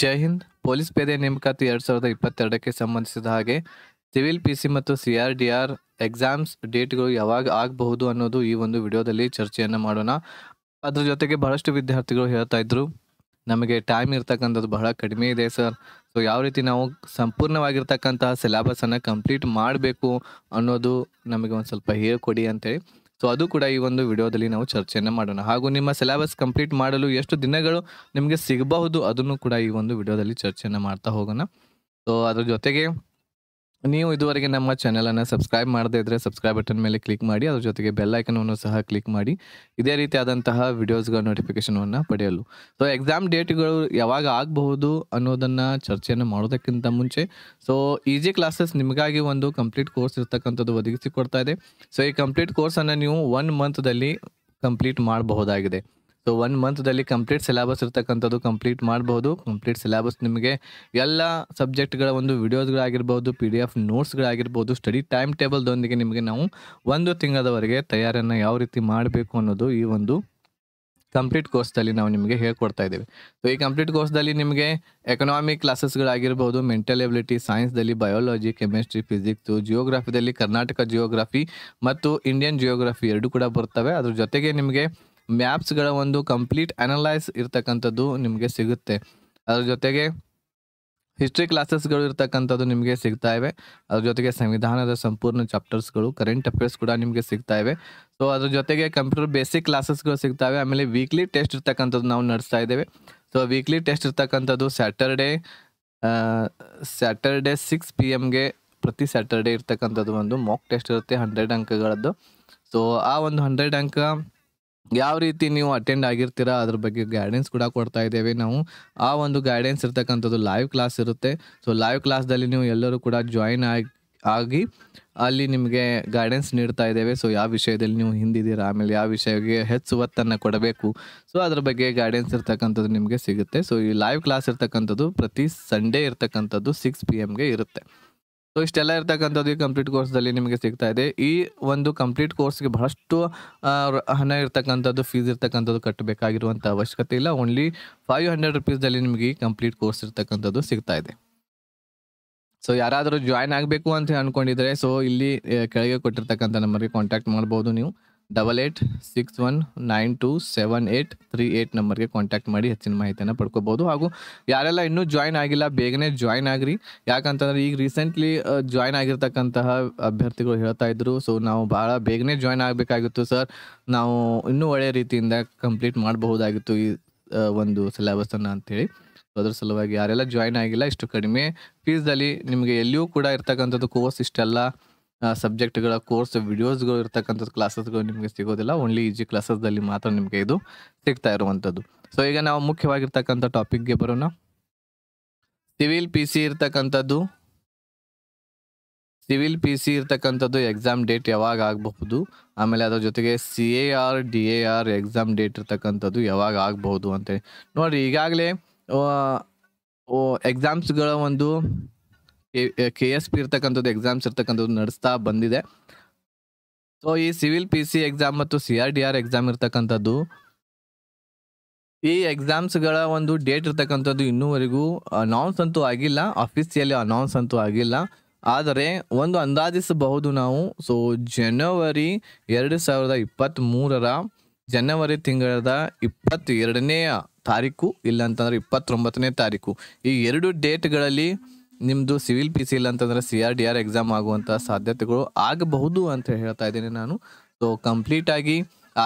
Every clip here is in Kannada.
ಜೈ ಹಿಂದ್ ಪೊಲೀಸ್ ಪೇದೆ ನೇಮಕಾತಿ ಎರಡು ಸಾವಿರದ ಇಪ್ಪತ್ತೆರಡಕ್ಕೆ ಸಂಬಂಧಿಸಿದ ಹಾಗೆ ಸಿವಿಲ್ ಪಿ ಸಿ ಮತ್ತು C R D R exams ಡೇಟ್ಗಳು ಯಾವಾಗ ಆಗಬಹುದು ಅನ್ನೋದು ಈ ಒಂದು ವಿಡಿಯೋದಲ್ಲಿ ಚರ್ಚೆಯನ್ನು ಮಾಡೋಣ ಅದ್ರ ಜೊತೆಗೆ ಬಹಳಷ್ಟು ವಿದ್ಯಾರ್ಥಿಗಳು ಹೇಳ್ತಾ ಇದ್ರು ನಮಗೆ ಟೈಮ್ ಇರ್ತಕ್ಕಂಥದ್ದು ಬಹಳ ಕಡಿಮೆ ಇದೆ ಸರ್ ಸೊ ಯಾವ ರೀತಿ ನಾವು ಸಂಪೂರ್ಣವಾಗಿರ್ತಕ್ಕಂತಹ ಅನ್ನು ಕಂಪ್ಲೀಟ್ ಮಾಡಬೇಕು ಅನ್ನೋದು ನಮಗೆ ಒಂದು ಸ್ವಲ್ಪ ಹೇಳ್ಕೊಡಿ ಅಂತೇಳಿ ಸೊ ಅದು ಕೂಡ ಈ ಒಂದು ವಿಡಿಯೋದಲ್ಲಿ ನಾವು ಚರ್ಚೆಯನ್ನು ಮಾಡೋಣ ಹಾಗೂ ನಿಮ್ಮ ಸಿಲೆಬಸ್ ಕಂಪ್ಲೀಟ್ ಮಾಡಲು ಎಷ್ಟು ದಿನಗಳು ನಿಮಗೆ ಸಿಗಬಹುದು ಅದನ್ನು ಕೂಡ ಈ ಒಂದು ವಿಡಿಯೋದಲ್ಲಿ ಚರ್ಚೆಯನ್ನು ಮಾಡ್ತಾ ಹೋಗೋಣ ಸೊ ಅದ್ರ ಜೊತೆಗೆ ನೀವು ಇದುವರೆಗೆ ನಮ್ಮ ಚಾನಲನ್ನು ಸಬ್ಸ್ಕ್ರೈಬ್ ಮಾಡದೇ ಇದ್ದರೆ ಸಬ್ಸ್ಕ್ರೈಬ್ ಬಟನ್ ಮೇಲೆ ಕ್ಲಿಕ್ ಮಾಡಿ ಅದ್ರ ಜೊತೆಗೆ ಬೆಲ್ ಅನ್ನು ಸಹ ಕ್ಲಿಕ್ ಮಾಡಿ ಇದೇ ರೀತಿಯಾದಂತಹ ವಿಡಿಯೋಸ್ಗಳ ಅನ್ನು ಪಡೆಯಲು ಸೊ ಎಕ್ಸಾಮ್ ಡೇಟ್ಗಳು ಯಾವಾಗ ಆಗಬಹುದು ಅನ್ನೋದನ್ನು ಚರ್ಚೆಯನ್ನು ಮಾಡೋದಕ್ಕಿಂತ ಮುಂಚೆ ಸೊ ಈಜಿ ಕ್ಲಾಸಸ್ ನಿಮಗಾಗಿ ಒಂದು ಕಂಪ್ಲೀಟ್ ಕೋರ್ಸ್ ಇರ್ತಕ್ಕಂಥದ್ದು ಒದಗಿಸಿ ಕೊಡ್ತಾ ಇದೆ ಸೊ ಈ ಕಂಪ್ಲೀಟ್ ಕೋರ್ಸನ್ನು ನೀವು ಒನ್ ಅಲ್ಲಿ ಕಂಪ್ಲೀಟ್ ಮಾಡಬಹುದಾಗಿದೆ ಸೊ ಒನ್ ಮಂತ್ದಲ್ಲಿ ಕಂಪ್ಲೀಟ್ ಸಿಲೆಬಸ್ ಇರ್ತಕ್ಕಂಥದ್ದು ಕಂಪ್ಲೀಟ್ ಮಾಡಬಹುದು ಕಂಪ್ಲೀಟ್ ಸಿಲೆಬಸ್ ನಿಮಗೆ ಎಲ್ಲ ಸಬ್ಜೆಕ್ಟ್ಗಳ ಒಂದು ವಿಡಿಯೋಸ್ಗಳಾಗಿರ್ಬೋದು ಪಿ ಡಿ ಎಫ್ ನೋಟ್ಸ್ಗಳಾಗಿರ್ಬೋದು ಸ್ಟಡಿ ಟೈಮ್ ಟೇಬಲ್ದೊಂದಿಗೆ ನಿಮಗೆ ನಾವು ಒಂದು ತಿಂಗಳವರೆಗೆ ತಯಾರನ್ನು ಯಾವ ರೀತಿ ಮಾಡಬೇಕು ಅನ್ನೋದು ಈ ಒಂದು ಕಂಪ್ಲೀಟ್ ಕೋರ್ಸ್ದಲ್ಲಿ ನಾವು ನಿಮಗೆ ಹೇಳ್ಕೊಡ್ತಾ ಇದ್ದೀವಿ ಸೊ ಈ ಕಂಪ್ಲೀಟ್ ಕೋರ್ಸ್ದಲ್ಲಿ ನಿಮಗೆ ಎಕನಾಮಿಕ್ ಕ್ಲಾಸಸ್ಗಳಾಗಿರ್ಬೋದು ಮೆಂಟಲ್ ಎಬಿಲಿಟಿ ಸೈನ್ಸ್ದಲ್ಲಿ ಬಯಾಲಜಿ ಕೆಮಿಸ್ಟ್ರಿ ಫಿಸಿಕ್ಸು ಜಿಯೋಗ್ರಫಿದಲ್ಲಿ ಕರ್ನಾಟಕ ಜಿಯೋಗ್ರಫಿ ಮತ್ತು ಇಂಡಿಯನ್ ಜಿಯೋಗ್ರಫಿ ಎರಡೂ ಕೂಡ ಬರ್ತವೆ ಅದ್ರ ಜೊತೆಗೆ ನಿಮಗೆ ಮ್ಯಾಪ್ಸ್ಗಳ ಒಂದು ಕಂಪ್ಲೀಟ್ ಅನಲೈಸ್ ಇರ್ತಕ್ಕಂಥದ್ದು ನಿಮಗೆ ಸಿಗುತ್ತೆ ಅದ್ರ ಜೊತೆಗೆ ಹಿಸ್ಟ್ರಿ ಕ್ಲಾಸಸ್ಗಳು ಇರ್ತಕ್ಕಂಥದ್ದು ನಿಮಗೆ ಸಿಗ್ತಾ ಇವೆ ಅದ್ರ ಜೊತೆಗೆ ಸಂವಿಧಾನದ ಸಂಪೂರ್ಣ ಚಾಪ್ಟರ್ಸ್ಗಳು ಕರೆಂಟ್ ಅಫೇರ್ಸ್ ಕೂಡ ನಿಮಗೆ ಸಿಗ್ತಾ ಇವೆ ಸೊ ಅದ್ರ ಜೊತೆಗೆ ಕಂಪ್ಯೂಟರ್ ಬೇಸಿಕ್ ಕ್ಲಾಸಸ್ಗಳು ಸಿಗ್ತಾವೆ ಆಮೇಲೆ ವೀಕ್ಲಿ ಟೆಸ್ಟ್ ಇರ್ತಕ್ಕಂಥದ್ದು ನಾವು ನಡೆಸ್ತಾ ಇದ್ದೇವೆ ಸೊ ವೀಕ್ಲಿ ಟೆಸ್ಟ್ ಇರ್ತಕ್ಕಂಥದ್ದು ಸ್ಯಾಟರ್ಡೇ ಸ್ಯಾಟರ್ಡೇ ಸಿಕ್ಸ್ ಪಿ ಎಮ್ಗೆ ಪ್ರತಿ ಸ್ಯಾಟರ್ಡೇ ಇರ್ತಕ್ಕಂಥದ್ದು ಒಂದು ಮಾಕ್ ಟೆಸ್ಟ್ ಇರುತ್ತೆ ಹಂಡ್ರೆಡ್ ಅಂಕಗಳದ್ದು ಸೊ ಆ ಒಂದು ಹಂಡ್ರೆಡ್ ಅಂಕ ಯಾವ ರೀತಿ ನೀವು ಅಟೆಂಡ್ ಆಗಿರ್ತೀರಾ ಅದ್ರ ಬಗ್ಗೆ ಗೈಡೆನ್ಸ್ ಕೂಡ ಕೊಡ್ತಾ ಇದ್ದೇವೆ ನಾವು ಆ ಒಂದು ಗೈಡೆನ್ಸ್ ಇರ್ತಕ್ಕಂಥದ್ದು ಲೈವ್ ಕ್ಲಾಸ್ ಇರುತ್ತೆ ಸೊ ಲೈವ್ ಕ್ಲಾಸ್ದಲ್ಲಿ ನೀವು ಎಲ್ಲರೂ ಕೂಡ ಜಾಯಿನ್ ಆಗಿ ಆಗಿ ಅಲ್ಲಿ ನಿಮಗೆ ಗೈಡೆನ್ಸ್ ನೀಡ್ತಾ ಇದ್ದೇವೆ ಸೊ ಯಾವ ವಿಷಯದಲ್ಲಿ ನೀವು ಹಿಂದಿದ್ದೀರಾ ಆಮೇಲೆ ಯಾವ ವಿಷಯಕ್ಕೆ ಹೆಚ್ಚು ಒತ್ತನ್ನು ಕೊಡಬೇಕು ಸೊ ಅದ್ರ ಬಗ್ಗೆ ಗೈಡೆನ್ಸ್ ಇರ್ತಕ್ಕಂಥದ್ದು ನಿಮಗೆ ಸಿಗುತ್ತೆ ಸೊ ಈ ಲೈವ್ ಕ್ಲಾಸ್ ಇರ್ತಕ್ಕಂಥದ್ದು ಪ್ರತಿ ಸಂಡೇ ಇರ್ತಕ್ಕಂಥದ್ದು ಸಿಕ್ಸ್ ಪಿ ಎಮ್ಗೆ ಇರುತ್ತೆ ಸೊ ಇಷ್ಟೆಲ್ಲ ಇರ್ತಕ್ಕಂಥದ್ದು ಈ ಕಂಪ್ಲೀಟ್ ಕೋರ್ಸಲ್ಲಿ ನಿಮಗೆ ಸಿಗ್ತಾ ಇದೆ ಈ ಒಂದು ಕಂಪ್ಲೀಟ್ ಕೋರ್ಸ್ಗೆ ಬಹಳಷ್ಟು ಹಣ ಇರ್ತಕ್ಕಂಥದ್ದು ಫೀಸ್ ಇರ್ತಕ್ಕಂಥದ್ದು ಕಟ್ಟಬೇಕಾಗಿರುವಂಥ ಅವಶ್ಯಕತೆ ಇಲ್ಲ ಓನ್ಲಿ ಫೈವ್ ಹಂಡ್ರೆಡ್ ರುಪೀಸಲ್ಲಿ ನಿಮಗೆ ಈ ಕಂಪ್ಲೀಟ್ ಕೋರ್ಸ್ ಇರ್ತಕ್ಕಂಥದ್ದು ಸಿಗ್ತಾ ಇದೆ ಸೊ ಯಾರಾದರೂ ಜಾಯ್ನ್ ಆಗಬೇಕು ಅಂತ ಅಂದ್ಕೊಂಡಿದ್ರೆ ಸೊ ಇಲ್ಲಿ ಕೆಳಗೆ ಕೊಟ್ಟಿರ್ತಕ್ಕಂಥ ನಂಬರ್ಗೆ ಕಾಂಟ್ಯಾಕ್ಟ್ ಮಾಡ್ಬೋದು ನೀವು double eight six one nine two seven eight three eight ನಂಬರ್ಗೆ ಕಾಂಟ್ಯಾಕ್ಟ್ ಮಾಡಿ ಹೆಚ್ಚಿನ ಮಾಹಿತಿಯನ್ನು ಪಡ್ಕೋಬೋದು ಹಾಗೂ ಯಾರೆಲ್ಲ ಇನ್ನೂ ಜಾಯ್ನ್ ಆಗಿಲ್ಲ ಬೇಗನೆ ಜಾಯ್ನ್ ಆಗಿರಿ ಯಾಕಂತಂದರೆ ಈಗ ರೀಸೆಂಟ್ಲಿ ಜಾಯ್ನ್ ಆಗಿರ್ತಕ್ಕಂತಹ ಅಭ್ಯರ್ಥಿಗಳು ಹೇಳ್ತಾ ಇದ್ದರು ಸೊ ನಾವು ಭಾಳ ಬೇಗನೆ ಜಾಯ್ನ್ ಆಗಬೇಕಾಗಿತ್ತು ಸರ್ ನಾವು ಇನ್ನೂ ಒಳ್ಳೆಯ ರೀತಿಯಿಂದ ಕಂಪ್ಲೀಟ್ ಮಾಡಬಹುದಾಗಿತ್ತು ಈ ಒಂದು ಸಿಲೆಬಸನ್ನು ಅಂಥೇಳಿ ಅದ್ರ ಸಲುವಾಗಿ ಯಾರೆಲ್ಲ ಜಾಯ್ನ್ ಆಗಿಲ್ಲ ಇಷ್ಟು ಕಡಿಮೆ ಫೀಸಲ್ಲಿ ನಿಮಗೆ ಎಲ್ಲಿಯೂ ಕೂಡ ಇರ್ತಕ್ಕಂಥದ್ದು ಕೋರ್ಸ್ ಇಷ್ಟೆಲ್ಲ ಸಬ್ಜೆಕ್ಟ್ಗಳ ಕೋರ್ಸ್ ವಿಡಿಯೋಸ್ಗಳು ಇರ್ತಕ್ಕಂಥ ಕ್ಲಾಸಸ್ಗಳು ನಿಮಗೆ ಸಿಗೋದಿಲ್ಲ ಓನ್ಲಿ ಈಜಿ ಕ್ಲಾಸಸ್ ಅಲ್ಲಿ ಮಾತ್ರ ನಿಮಗೆ ಇದು ಸಿಗ್ತಾ ಇರುವಂಥದ್ದು ಸೊ ಈಗ ನಾವು ಮುಖ್ಯವಾಗಿರ್ತಕ್ಕಂಥ ಗೆ ಬರೋಣ ಸಿವಿಲ್ ಪಿ ಸಿ ಇರ್ತಕ್ಕಂಥದ್ದು ಸಿವಿಲ್ ಪಿ ಸಿ ಇರ್ತಕ್ಕಂಥದ್ದು ಎಕ್ಸಾಮ್ ಡೇಟ್ ಯಾವಾಗ ಆಗಬಹುದು ಆಮೇಲೆ ಅದ್ರ ಜೊತೆಗೆ C A R D A R exam date ಇರ್ತಕ್ಕಂಥದ್ದು ಯಾವಾಗ ಆಗಬಹುದು ಅಂತೇಳಿ ನೋಡಿ ಈಗಾಗಲೇ ಎಕ್ಸಾಮ್ಸ್ಗಳ ಒಂದು ಕೆ ಎಸ್ ಪಿ ಇರ್ತಕ್ಕಂಥದ್ದು ಎಕ್ಸಾಮ್ಸ್ ಇರ್ತಕ್ಕಂಥದ್ದು ನಡೆಸ್ತಾ ಬಂದಿದೆ ಸೊ ಈ ಸಿವಿಲ್ ಪಿ ಸಿ ಎಕ್ಸಾಮ್ ಮತ್ತು C R D R exam ಇರ್ತಕ್ಕಂಥದ್ದು ಈ ಎಕ್ಸಾಮ್ಸ್ಗಳ ಒಂದು ಡೇಟ್ ಇರ್ತಕ್ಕಂಥದ್ದು ಇನ್ನೂವರೆಗೂ ಅನೌನ್ಸ್ ಅಂತೂ ಆಗಿಲ್ಲ ಅಫಿಷಿಯಲಿ ಅನೌನ್ಸ್ ಅಂತೂ ಆಗಿಲ್ಲ ಆದರೆ ಒಂದು ಅಂದಾಜಿಸಬಹುದು ನಾವು ಸೊ ಜನವರಿ ಎರಡು ಸಾವಿರದ ಮೂರರ ಜನವರಿ ತಿಂಗಳದ ಇಪ್ಪತ್ತೆರಡನೆಯ ತಾರೀಕು ಇಲ್ಲಂತಂದ್ರೆ ಇಪ್ಪತ್ತೊಂಬತ್ತನೇ ತಾರೀಕು ಈ ಎರಡು ಡೇಟ್ಗಳಲ್ಲಿ ನಿಮ್ಮದು ಸಿವಿಲ್ ಪಿ ಸಿ ಇಲ್ಲ ಅಂತಂದ್ರೆ C R D R exam ಆಗುವಂಥ ಸಾಧ್ಯತೆಗಳು ಆಗಬಹುದು ಅಂತ ಹೇಳ್ತಾ ಇದ್ದೀನಿ ನಾನು ಸೊ ಕಂಪ್ಲೀಟಾಗಿ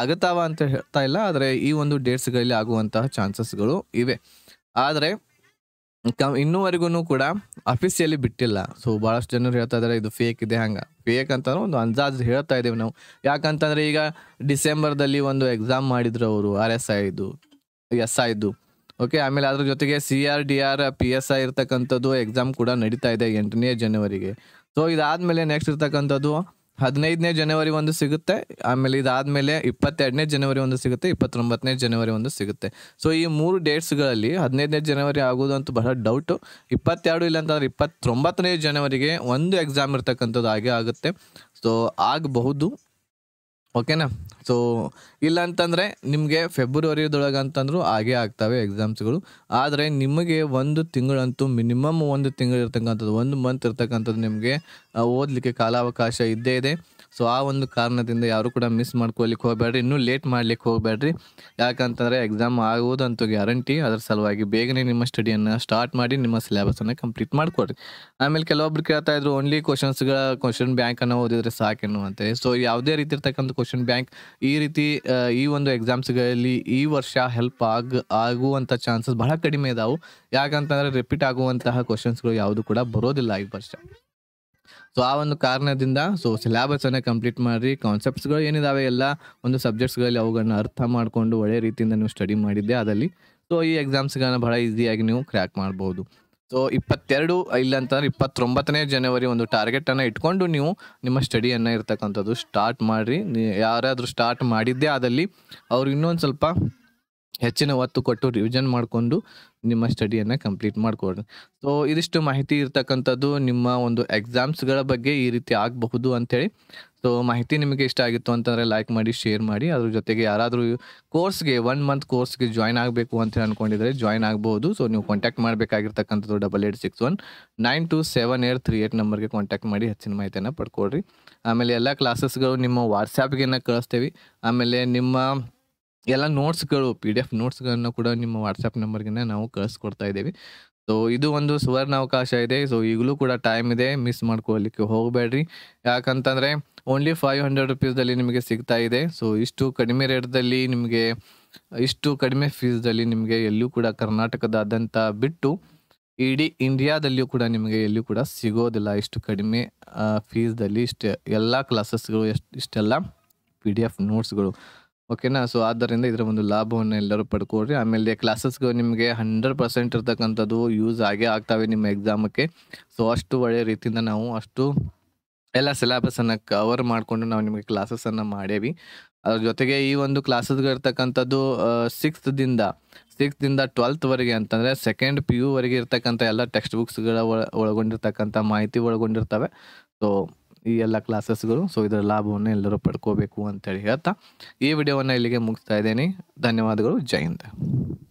ಆಗತ್ತಾವ ಅಂತ ಹೇಳ್ತಾ ಇಲ್ಲ ಆದರೆ ಈ ಒಂದು ಡೇಟ್ಸ್ಗಳಲ್ಲಿ ಆಗುವಂತಹ ಚಾನ್ಸಸ್ಗಳು ಇವೆ ಆದರೆ ಕಮ್ ಇನ್ನೂವರೆಗೂ ಕೂಡ ಅಫಿಷಿಯಲಿ ಬಿಟ್ಟಿಲ್ಲ ಸೊ ಭಾಳಷ್ಟು ಜನರು ಹೇಳ್ತಾ ಇದ್ದಾರೆ ಇದು ಫೇಕ್ ಇದೆ ಹಂಗೆ ಫೇಕ್ ಅಂತ ಒಂದು ಅಂದಾಜು ಹೇಳ್ತಾ ಇದ್ದೇವೆ ನಾವು ಯಾಕಂತಂದರೆ ಈಗ ಡಿಸೆಂಬರ್ದಲ್ಲಿ ಒಂದು ಎಕ್ಸಾಮ್ ಮಾಡಿದ್ರು ಅವರು ಆರ್ ಎಸ್ ಐದು ಎಸ್ ಐದು ಓಕೆ ಆಮೇಲೆ ಅದ್ರ ಜೊತೆಗೆ C R D R P S I ಇರ್ತಕ್ಕಂಥದ್ದು ಎಕ್ಸಾಮ್ ಕೂಡ ನಡೀತಾ ಇದೆ ಎಂಟನೇ ಜನವರಿಗೆ ಸೊ ಇದಾದ್ಮೇಲೆ ನೆಕ್ಸ್ಟ್ ಇರ್ತಕ್ಕಂಥದ್ದು ಹದಿನೈದನೇ ಜನವರಿ ಒಂದು ಸಿಗುತ್ತೆ ಆಮೇಲೆ ಮೇಲೆ ಇಪ್ಪತ್ತೆರಡನೇ ಜನವರಿ ಒಂದು ಸಿಗುತ್ತೆ ಇಪ್ಪತ್ತೊಂಬತ್ತನೇ ಜನವರಿ ಒಂದು ಸಿಗುತ್ತೆ ಸೊ ಈ ಮೂರು ಡೇಟ್ಸ್ಗಳಲ್ಲಿ ಹದಿನೈದನೇ ಜನವರಿ ಆಗೋದು ಅಂತ ಬಹಳ ಡೌಟು ಇಪ್ಪತ್ತೆರಡು ಇಲ್ಲ ಅಂತಂದ್ರೆ ಇಪ್ಪತ್ತೊಂಬತ್ತನೇ ಜನವರಿಗೆ ಒಂದು ಎಕ್ಸಾಮ್ ಇರ್ತಕ್ಕಂಥದ್ದು ಹಾಗೆ ಆಗುತ್ತೆ ಸೊ ಆಗಬಹುದು ಓಕೆನಾ ಸೊ ಇಲ್ಲ ಅಂತಂದರೆ ನಿಮಗೆ ಫೆಬ್ರವರಿದೊಳಗೆ ಅಂತಂದ್ರೂ ಹಾಗೆ ಆಗ್ತವೆ ಎಕ್ಸಾಮ್ಸ್ಗಳು ಆದರೆ ನಿಮಗೆ ಒಂದು ತಿಂಗಳಂತೂ ಮಿನಿಮಮ್ ಒಂದು ತಿಂಗಳು ಇರ್ತಕ್ಕಂಥದ್ದು ಒಂದು ಮಂತ್ ಇರ್ತಕ್ಕಂಥದ್ದು ನಿಮಗೆ ಓದಲಿಕ್ಕೆ ಕಾಲಾವಕಾಶ ಇದ್ದೇ ಇದೆ ಸೊ ಆ ಒಂದು ಕಾರಣದಿಂದ ಯಾರು ಕೂಡ ಮಿಸ್ ಮಾಡ್ಕೊಳ್ಲಿಕ್ಕೆ ಹೋಗಬೇಡ್ರಿ ಇನ್ನೂ ಲೇಟ್ ಮಾಡ್ಲಿಕ್ಕೆ ಹೋಗಬೇಡ್ರಿ ಯಾಕಂತಂದರೆ ಎಕ್ಸಾಮ್ ಆಗುವುದಂತೂ ಗ್ಯಾರಂಟಿ ಅದರ ಸಲುವಾಗಿ ಬೇಗನೆ ನಿಮ್ಮ ಸ್ಟಡಿಯನ್ನು ಸ್ಟಾರ್ಟ್ ಮಾಡಿ ನಿಮ್ಮ ಸಿಲೆಬಸನ್ನು ಕಂಪ್ಲೀಟ್ ಮಾಡ್ಕೊಡ್ರಿ ಆಮೇಲೆ ಕೆಲವೊಬ್ರು ಕೇಳ್ತಾ ಇದ್ರು ಓನ್ಲಿ ಕ್ವಶನ್ಸ್ಗಳ ಕ್ವಶನ್ ಬ್ಯಾಂಕನ್ನು ಓದಿದ್ರೆ ಸಾಕೇನು ಅಂತ ಸೊ ಯಾವುದೇ ರೀತಿ ಇರ್ತಕ್ಕಂಥ ಕ್ವಶನ್ ಬ್ಯಾಂಕ್ ಈ ರೀತಿ ಈ ಒಂದು ಎಕ್ಸಾಮ್ಸ್ಗಳಲ್ಲಿ ಈ ವರ್ಷ ಹೆಲ್ಪ್ ಆಗ ಆಗುವಂಥ ಚಾನ್ಸಸ್ ಬಹಳ ಕಡಿಮೆ ಇದಾವೆ ಯಾಕಂತಂದ್ರೆ ರಿಪೀಟ್ ಆಗುವಂತಹ ಕ್ವಶನ್ಸ್ಗಳು ಯಾವುದು ಕೂಡ ಬರೋದಿಲ್ಲ ಈ ವರ್ಷ ಸೊ ಆ ಒಂದು ಕಾರಣದಿಂದ ಸೊ ಅನ್ನೇ ಕಂಪ್ಲೀಟ್ ಮಾಡಿರಿ ಕಾನ್ಸೆಪ್ಟ್ಸ್ಗಳು ಏನಿದಾವೆ ಎಲ್ಲ ಒಂದು ಸಬ್ಜೆಕ್ಟ್ಸ್ಗಳಲ್ಲಿ ಅವುಗಳನ್ನ ಅರ್ಥ ಮಾಡಿಕೊಂಡು ಒಳ್ಳೆ ರೀತಿಯಿಂದ ನೀವು ಸ್ಟಡಿ ಮಾಡಿದ್ದೆ ಅದಲ್ಲಿ ಸೊ ಈ ಎಕ್ಸಾಮ್ಸ್ಗಳನ್ನ ಬಹಳ ಈಸಿಯಾಗಿ ನೀವು ಕ್ರ್ಯಾಕ್ ಮಾಡ್ಬೋದು ಸೊ ಇಪ್ಪತ್ತೆರಡು ಇಲ್ಲ ಅಂತಂದ್ರೆ ಇಪ್ಪತ್ತೊಂಬತ್ತನೇ ಜನವರಿ ಒಂದು ಟಾರ್ಗೆಟನ್ನು ಇಟ್ಕೊಂಡು ನೀವು ನಿಮ್ಮ ಸ್ಟಡಿಯನ್ನು ಇರ್ತಕ್ಕಂಥದ್ದು ಸ್ಟಾರ್ಟ್ ಮಾಡಿರಿ ಯಾರಾದರೂ ಸ್ಟಾರ್ಟ್ ಮಾಡಿದ್ದೆ ಅದಲ್ಲಿ ಅವ್ರು ಇನ್ನೊಂದು ಸ್ವಲ್ಪ ಹೆಚ್ಚಿನ ಒತ್ತು ಕೊಟ್ಟು ರಿವಿಷನ್ ಮಾಡಿಕೊಂಡು ನಿಮ್ಮ ಸ್ಟಡಿಯನ್ನು ಕಂಪ್ಲೀಟ್ ಮಾಡಿಕೊಡ್ರಿ ಸೊ ಇದಿಷ್ಟು ಮಾಹಿತಿ ಇರ್ತಕ್ಕಂಥದ್ದು ನಿಮ್ಮ ಒಂದು ಎಕ್ಸಾಮ್ಸ್ಗಳ ಬಗ್ಗೆ ಈ ರೀತಿ ಆಗಬಹುದು ಅಂಥೇಳಿ ಸೊ ಮಾಹಿತಿ ನಿಮಗೆ ಇಷ್ಟ ಆಗಿತ್ತು ಅಂತಂದರೆ ಲೈಕ್ ಮಾಡಿ ಶೇರ್ ಮಾಡಿ ಅದ್ರ ಜೊತೆಗೆ ಯಾರಾದರೂ ಕೋರ್ಸ್ಗೆ ಒನ್ ಮಂತ್ ಕೋರ್ಸ್ಗೆ ಜಾಯ್ನ್ ಆಗಬೇಕು ಅಂತ ಅಂದ್ಕೊಂಡಿದ್ರೆ ಜಾಯ್ನ್ ಆಗ್ಬೋದು ಸೊ ನೀವು ಕಾಂಟ್ಯಾಕ್ಟ್ ಮಾಡಬೇಕಾಗಿರ್ತಕ್ಕಂಥದ್ದು double eight six one nine two seven eight three eight ನಂಬರ್ಗೆ ಕಾಂಟ್ಯಾಕ್ಟ್ ಮಾಡಿ ಹೆಚ್ಚಿನ ಮಾಹಿತಿಯನ್ನು ಪಡ್ಕೊಳ್ರಿ ಆಮೇಲೆ ಎಲ್ಲ ಕ್ಲಾಸಸ್ಗಳು ನಿಮ್ಮ ವಾಟ್ಸ್ಯಾಪ್ಗೆ ಕಳಿಸ್ತೇವೆ ಆಮೇಲೆ ನಿಮ್ಮ ಎಲ್ಲ ನೋಟ್ಸ್ಗಳು ಪಿ ಡಿ ಎಫ್ ನೋಟ್ಸ್ಗಳನ್ನು ಕೂಡ ನಿಮ್ಮ ವಾಟ್ಸಪ್ ನಂಬರ್ಗೆ ನಾವು ಕಳಿಸ್ಕೊಡ್ತಾ ಇದ್ದೀವಿ ಸೊ ಇದು ಒಂದು ಸುವರ್ಣ ಅವಕಾಶ ಇದೆ ಸೊ ಈಗಲೂ ಕೂಡ ಟೈಮ್ ಇದೆ ಮಿಸ್ ಮಾಡ್ಕೊಳ್ಳಿಕ್ಕೆ ಹೋಗಬೇಡ್ರಿ ಯಾಕಂತಂದರೆ ಓನ್ಲಿ ಫೈವ್ ಹಂಡ್ರೆಡ್ ರುಪೀಸಲ್ಲಿ ನಿಮಗೆ ಸಿಗ್ತಾ ಇದೆ ಸೊ ಇಷ್ಟು ಕಡಿಮೆ ರೇಟ್ದಲ್ಲಿ ನಿಮಗೆ ಇಷ್ಟು ಕಡಿಮೆ ಫೀಸ್ದಲ್ಲಿ ನಿಮಗೆ ಎಲ್ಲೂ ಕೂಡ ಕರ್ನಾಟಕದಾದ್ಯಂತ ಬಿಟ್ಟು ಇಡೀ ಇಂಡಿಯಾದಲ್ಲಿಯೂ ಕೂಡ ನಿಮಗೆ ಎಲ್ಲೂ ಕೂಡ ಸಿಗೋದಿಲ್ಲ ಇಷ್ಟು ಕಡಿಮೆ ಫೀಸ್ದಲ್ಲಿ ಇಷ್ಟು ಎಲ್ಲ ಕ್ಲಾಸಸ್ಗಳು ಎಷ್ಟು ಇಷ್ಟೆಲ್ಲ ಪಿ ಡಿ ಎಫ್ ನೋಟ್ಸ್ಗಳು ಓಕೆನಾ? ಸೊ, ಆದ್ದರಿಂದ ಇದರ ಒಂದು ಲಾಭವನ್ನು ಎಲ್ಲರೂ ಪಡ್ಕೊಳ್ರಿ. ಆಮೇಲೆ ಕ್ಲಾಸಸ್ಗೆ ನಿಮಗೆ ಹಂಡ್ರೆಡ್ ಪರ್ಸೆಂಟ್ ಇರ್ತಕ್ಕಂಥದ್ದು ಯೂಸ್ ಆಗೇ ಆಗ್ತಾವೆ ನಿಮ್ಮ ಎಕ್ಸಾಮಕ್ಕೆ. ಸೊ, ಅಷ್ಟು ಒಳ್ಳೆಯ ರೀತಿಯಿಂದ ನಾವು ಅಷ್ಟು ಎಲ್ಲ ಸಿಲೆಬಸನ್ನು ಕವರ್ ಮಾಡಿಕೊಂಡು ನಾವು ನಿಮಗೆ ಕ್ಲಾಸಸನ್ನು ಮಾಡೇವಿ. ಅದ್ರ ಜೊತೆಗೆ ಈ ಒಂದು ಕ್ಲಾಸಸ್‌ಗಳಿರ್ತಕ್ಕಂಥದ್ದು ಆಹ್, ಸಿಕ್ಸ್ತ್‌ದಿಂದ ಸಿಕ್ಸ್ತ್‌ದಿಂದ ಟ್ವೆಲ್ತ್‌ವರೆಗೆ ಅಂತಂದರೆ ಸೆಕೆಂಡ್ ಪಿ ವರೆಗೆ ಇರ್ತಕ್ಕಂಥ ಎಲ್ಲ ಟೆಕ್ಸ್ಟ್ ಬುಕ್ಸ್‌ಗಳ ಒಳ ಒಳಗೊಂಡಿರ್ತಕ್ಕಂಥ ಮಾಹಿತಿ ಒಳಗೊಂಡಿರ್ತವೆ. ಸೊ ಈ ಎಲ್ಲ ಕ್ಲಾಸಸ್ಗಳು ಸೊ ಇದರ ಲಾಭವನ್ನು ಎಲ್ಲರೂ ಪಡ್ಕೋಬೇಕು ಅಂತೇಳಿ ಹೇಳ್ತಾ ಈ ವಿಡಿಯೋವನ್ನು ಇಲ್ಲಿಗೆ ಮುಗಿಸ್ತಾ ಇದ್ದೀನಿ ಧನ್ಯವಾದಗಳು ಜೈ ಹಿಂದ್